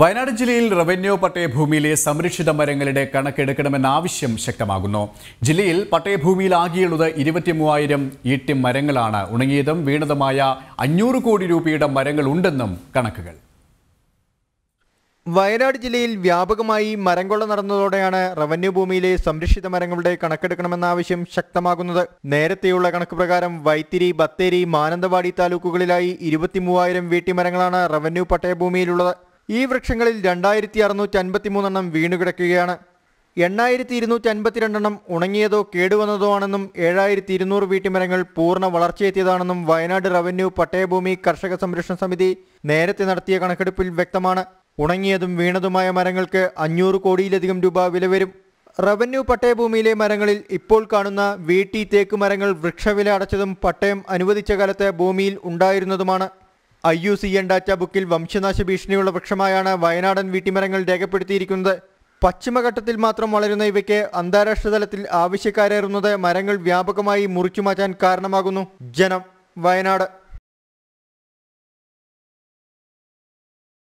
വയനാട് ജില്ലയിൽ റവന്യൂ പട്ടയഭൂമിയിലെ സംരക്ഷിത മരങ്ങളുടെ കണക്കെടുക്കണമെന്ന ആവശ്യം ശക്തമാകുന്നു ജില്ലയിൽ പട്ടയഭൂമിയിൽ ആകെയുള്ളത് ഇരുപത്തിമൂവായിരം ഈട്ടി മരങ്ങളാണ് ഉണങ്ങിയതും വീണതുമായ അഞ്ഞൂറ് കോടി രൂപയുടെ മരങ്ങൾ ഉണ്ടെന്നും കണക്കുകൾ വയനാട് ജില്ലയിൽ വ്യാപകമായി മരംകൊള്ള നടന്നതോടെയാണ് റവന്യൂ ഭൂമിയിലെ സംരക്ഷിത മരങ്ങളുടെ കണക്കെടുക്കണമെന്ന ആവശ്യം ശക്തമാകുന്നത് നേരത്തെയുള്ള കണക്ക് പ്രകാരം വൈത്തിരി ബത്തേരി മാനന്തവാടി താലൂക്കുകളിലായി ഇരുപത്തിമൂവായിരം വീട്ടിമരങ്ങളാണ് റവന്യൂ പട്ടയഭൂമിയിലുള്ളത് ഈ വൃക്ഷങ്ങളിൽ രണ്ടായിരത്തി അറുന്നൂറ്റി വീണു വീണുകിടക്കുകയാണ് എണ്ണായിരത്തി ഇരുന്നൂറ്റി അൻപത്തിരണ്ടെണ്ണം ഉണങ്ങിയതോ കേടുവന്നതോ ആണെന്നും ഏഴായിരത്തി ഇരുന്നൂറ് വീട്ടുമരങ്ങൾ പൂർണ്ണ വളർച്ചയെത്തിയതാണെന്നും വയനാട് റവന്യൂ പട്ടയഭൂമി കർഷക സംരക്ഷണ സമിതി നേരത്തെ നടത്തിയ കണക്കെടുപ്പിൽ വ്യക്തമാണ് ഉണങ്ങിയതും വീണതുമായ മരങ്ങൾക്ക് അഞ്ഞൂറ് കോടിയിലധികം രൂപ വില വരും റവന്യൂ പട്ടയഭൂമിയിലെ മരങ്ങളിൽ ഇപ്പോൾ കാണുന്ന വീട്ടി തേക്ക് മരങ്ങൾ വൃക്ഷവില അടച്ചതും പട്ടയം അനുവദിച്ച കാലത്ത് ഭൂമിയിൽ ഉണ്ടായിരുന്നതുമാണ് I U C N data ബുക്കിൽ വംശനാശ ഭീഷണിയുള്ള വൃക്ഷമായാണ് വയനാടൻ വീട്ടിമരങ്ങൾ രേഖപ്പെടുത്തിയിരിക്കുന്നത് പശ്ചിമഘട്ടത്തിൽ മാത്രം വളരുന്ന ഇവയ്ക്ക് അന്താരാഷ്ട്ര തലത്തിൽ ആവശ്യക്കാരേറുന്നത് മരങ്ങൾ വ്യാപകമായി മുറിച്ചു മാറ്റാൻ കാരണമാകുന്നു ജനം വയനാട്